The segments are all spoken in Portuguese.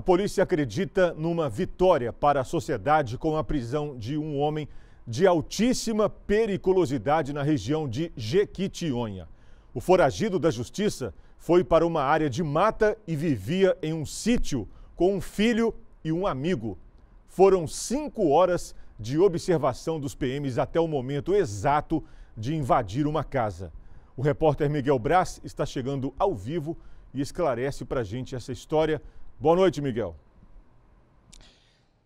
A polícia acredita numa vitória para a sociedade com a prisão de um homem de altíssima periculosidade na região de Jequitinhonha. O foragido da justiça foi para uma área de mata e vivia em um sítio com um filho e um amigo. Foram cinco horas de observação dos PMs até o momento exato de invadir uma casa. O repórter Miguel Brás está chegando ao vivo e esclarece para a gente essa história. Boa noite, Miguel.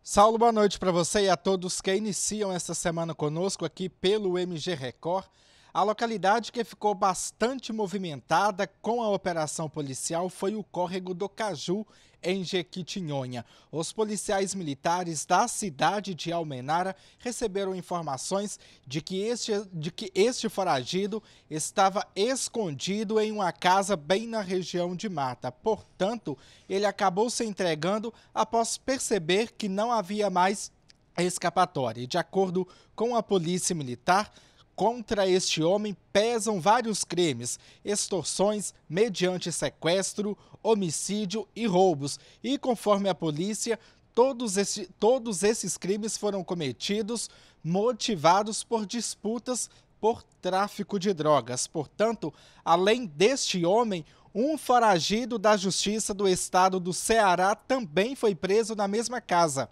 Saulo, boa noite para você e a todos que iniciam esta semana conosco aqui pelo MG Record. A localidade que ficou bastante movimentada com a operação policial foi o córrego do Caju, em Jequitinhonha. Os policiais militares da cidade de Almenara receberam informações de que este, de que este foragido estava escondido em uma casa bem na região de mata. Portanto, ele acabou se entregando após perceber que não havia mais escapatória. De acordo com a polícia militar, Contra este homem pesam vários crimes: extorsões mediante sequestro, homicídio e roubos. E conforme a polícia, todos, esse, todos esses crimes foram cometidos motivados por disputas por tráfico de drogas. Portanto, além deste homem, um foragido da Justiça do Estado do Ceará também foi preso na mesma casa.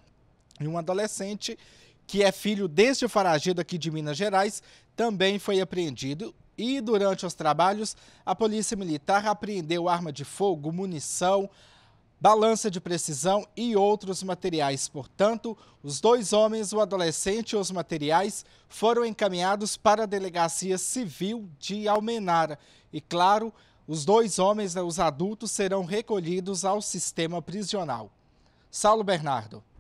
E um adolescente que é filho deste foragido aqui de Minas Gerais, também foi apreendido. E durante os trabalhos, a Polícia Militar apreendeu arma de fogo, munição, balança de precisão e outros materiais. Portanto, os dois homens, o adolescente e os materiais, foram encaminhados para a Delegacia Civil de Almenara. E claro, os dois homens, né, os adultos, serão recolhidos ao sistema prisional. Saulo Bernardo.